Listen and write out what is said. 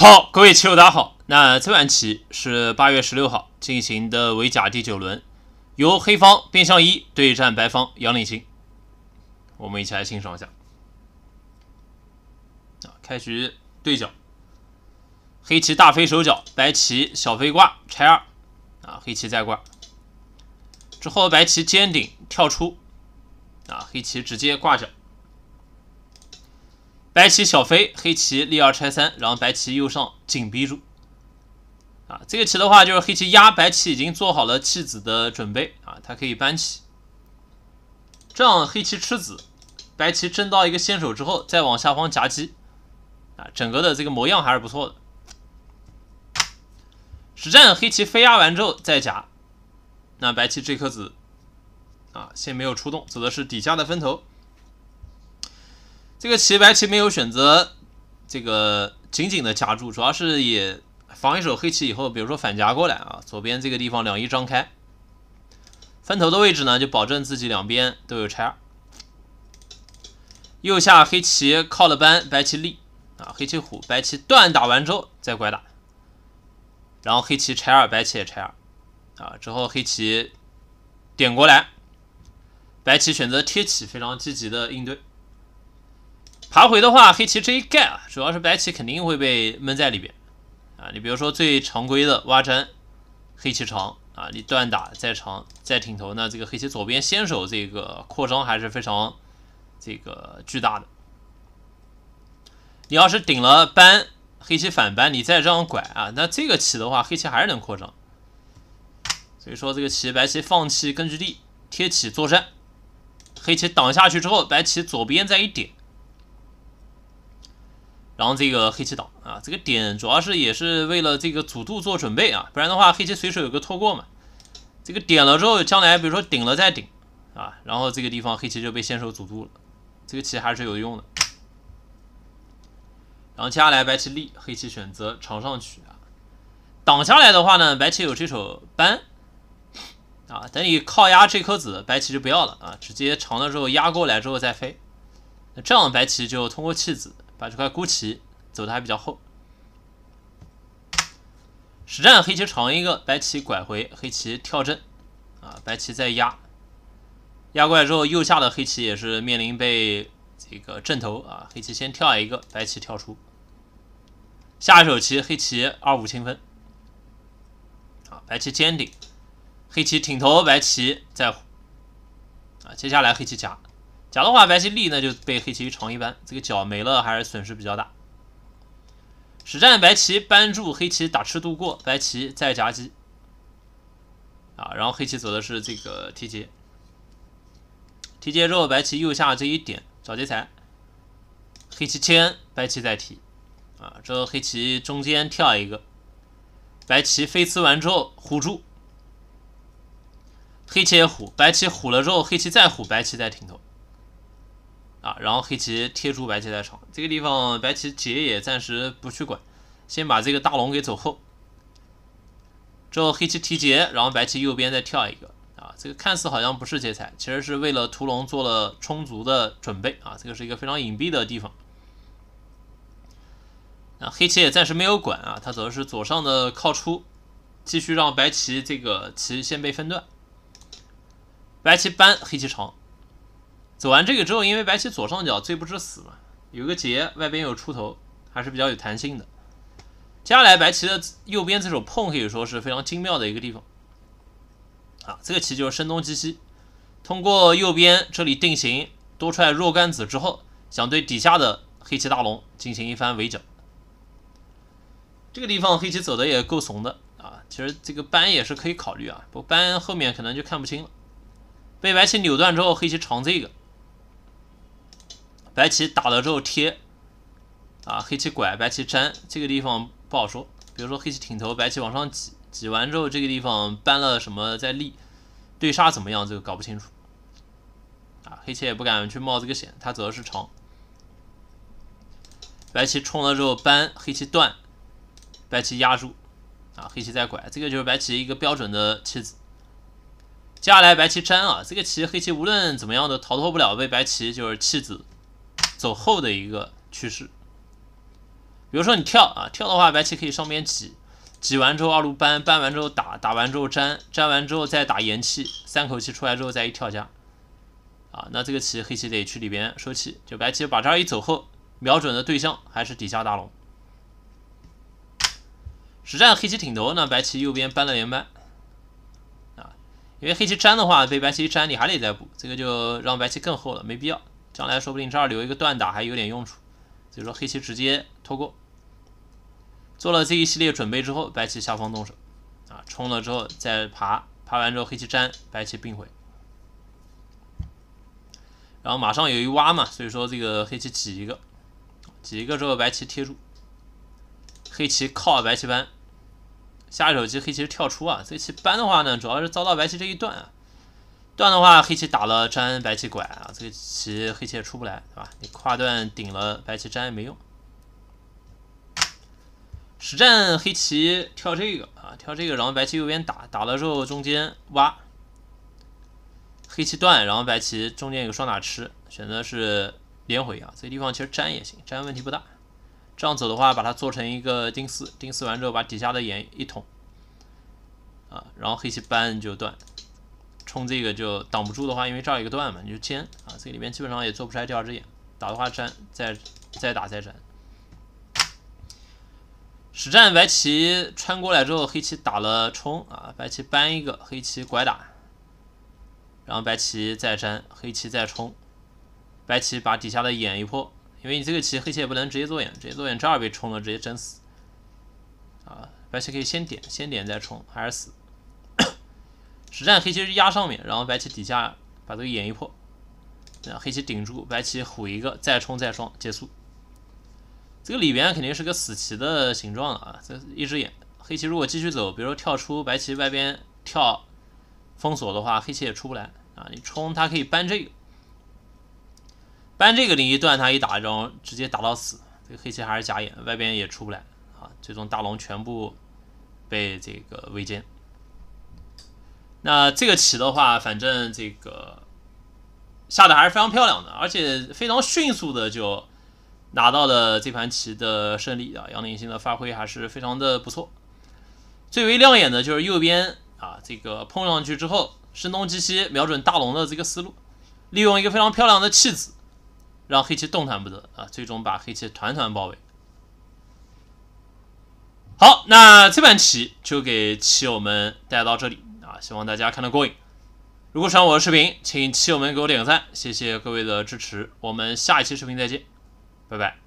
好，各位棋友，大家好。那这盘棋是八月十六号进行的围甲第九轮，由黑方边相一对战白方杨领新。我们一起来欣赏一下。开局对角，黑棋大飞手角，白棋小飞挂拆二，啊，黑棋再挂。之后白棋尖顶跳出，啊，黑棋直接挂角。白棋小飞，黑棋立二拆三，然后白棋右上紧逼住。啊，这个棋的话就是黑棋压，白棋已经做好了弃子的准备啊，它可以扳起。这样黑棋吃子，白棋争到一个先手之后再往下方夹击。啊，整个的这个模样还是不错的。实战黑棋飞压完之后再夹，那白棋这颗子啊先没有出动，走的是底下的分头。这个棋白棋没有选择这个紧紧的夹住，主要是也防一手黑棋以后，比如说反夹过来啊，左边这个地方两翼张开，分头的位置呢就保证自己两边都有拆二。右下黑棋靠了扳，白棋立啊，黑棋虎，白棋断打完之后再拐打，然后黑棋拆二，白棋也拆二啊，之后黑棋点过来，白棋选择贴起，非常积极的应对。爬回的话，黑棋这一盖啊，主要是白棋肯定会被闷在里边啊。你比如说最常规的挖粘，黑棋长啊，你断打再长再挺头，那这个黑棋左边先手这个扩张还是非常这个巨大的。你要是顶了扳黑棋反扳，你再这样拐啊，那这个棋的话，黑棋还是能扩张。所以说这个棋，白棋放弃根据地，贴起作战，黑棋挡下去之后，白棋左边再一点。然后这个黑棋挡啊，这个点主要是也是为了这个阻渡做准备啊，不然的话黑棋随手有个拖过嘛。这个点了之后，将来比如说顶了再顶啊，然后这个地方黑棋就被先手阻住了，这个棋还是有用的。然后接下来白棋立，黑棋选择长上去啊，挡下来的话呢，白棋有这手扳啊，等你靠压这颗子，白棋就不要了啊，直接长了之后压过来之后再飞，那这样白棋就通过弃子。把这块孤棋走的还比较厚。实战黑棋长一个，白棋拐回，黑棋跳阵，啊，白棋再压，压过来之后右下的黑棋也是面临被这个阵头啊，黑棋先跳一个，白棋跳出。下一手棋，黑棋二五清分，啊，白棋尖顶，黑棋挺头，白棋再啊，接下来黑棋夹。夹的话，白棋立那就被黑棋长一扳，这个角没了，还是损失比较大。实战白棋扳住，黑棋打吃度过，白棋再夹击。啊，然后黑棋走的是这个提劫，提劫之后白棋右下这一点找劫材，黑棋牵，白棋再提。啊，之后黑棋中间跳一个，白棋飞吃完之后虎住，黑棋虎，白棋虎了之后，黑棋再虎，白棋再挺头。啊，然后黑棋贴住白棋在场，这个地方，白棋劫也暂时不去管，先把这个大龙给走后，之后黑棋提劫，然后白棋右边再跳一个啊，这个看似好像不是劫财，其实是为了屠龙做了充足的准备啊，这个是一个非常隐蔽的地方。啊，黑棋也暂时没有管啊，他走的是左上的靠出，继续让白棋这个棋先被分断，白棋搬，黑棋长。走完这个之后，因为白棋左上角最不知死嘛，有个劫，外边有出头，还是比较有弹性的。接下来白棋的右边这手碰，可以说是非常精妙的一个地方。啊，这个棋就是声东击西，通过右边这里定型，多出来若干子之后，想对底下的黑棋大龙进行一番围剿。这个地方黑棋走的也够怂的啊，其实这个搬也是可以考虑啊，不搬后面可能就看不清了。被白棋扭断之后，黑棋长这个。白棋打了之后贴，啊，黑棋拐，白棋粘，这个地方不好说。比如说黑棋挺头，白棋往上挤，挤完之后这个地方搬了什么再立，对杀怎么样，这个搞不清楚。啊，黑棋也不敢去冒这个险，他走的是长。白棋冲了之后搬，黑棋断，白棋压住，啊，黑棋再拐，这个就是白棋一个标准的弃子。接下来白棋粘啊，这个棋黑棋无论怎么样都逃脱不了被白棋就是弃子。走后的一个趋势，比如说你跳啊，跳的话白棋可以上边挤，挤完之后二路搬，搬完之后打，打完之后粘，粘完之后再打延气，三口气出来之后再一跳下。啊，那这个棋黑棋得去里边收气，就白棋把这儿一走后，瞄准的对象还是底下大龙。实战黑棋挺头，那白棋右边搬了连搬，啊，因为黑棋粘的话被白棋一粘你还得再补，这个就让白棋更厚了，没必要。将来说不定这儿留一个断打还有点用处，所以说黑棋直接拖过，做了这一系列准备之后，白棋下方动手，啊冲了之后再爬，爬完之后黑棋粘，白棋并回。然后马上有一挖嘛，所以说这个黑棋挤一个，挤一个之后白棋贴住，黑棋靠白棋搬。下一手棋黑棋跳出啊，这棋搬的话呢，主要是遭到白棋这一段啊。断的话，黑棋打了粘，白棋拐啊，这个棋黑棋也出不来，对吧？你跨断顶了，白棋粘也没用。实战黑棋跳这个啊，跳这个，然后白棋右边打，打了之后中间挖，黑棋断，然后白棋中间有双打吃，选择是连回啊。这个地方其实粘也行，粘问题不大。这样走的话，把它做成一个钉丝，钉丝完之后把底下的眼一捅啊，然后黑棋扳就断。冲这个就挡不住的话，因为这儿一个断嘛，你就尖啊。这里面基本上也做不出来第二只眼，打的话粘，再再打再粘。实战白棋穿过来之后，黑棋打了冲啊，白棋搬一个，黑棋拐打，然后白棋再粘，黑棋再冲，白棋把底下的眼一破，因为你这个棋黑棋也不能直接做眼，直接做眼这儿被冲了直接粘死啊。白棋可以先点，先点再冲还是死。实战黑棋压上面，然后白棋底下把这个眼一破，黑棋顶住，白棋虎一个，再冲再双结束。这个里边肯定是个死棋的形状啊，这一只眼。黑棋如果继续走，比如说跳出白棋外边跳封锁的话，黑棋也出不来啊。你冲，它可以搬这个，搬这个你一断它一打，然后直接打到死。这个黑棋还是假眼，外边也出不来啊。最终大龙全部被这个围歼。那这个棋的话，反正这个下的还是非常漂亮的，而且非常迅速的就拿到了这盘棋的胜利啊！杨鼎新的发挥还是非常的不错。最为亮眼的就是右边啊，这个碰上去之后，声东击西，瞄准大龙的这个思路，利用一个非常漂亮的弃子，让黑棋动弹不得啊，最终把黑棋团团包围。好，那这盘棋就给棋友们带到这里。希望大家看得过瘾。如果喜欢我的视频，请亲友们给我点个赞，谢谢各位的支持。我们下一期视频再见，拜拜。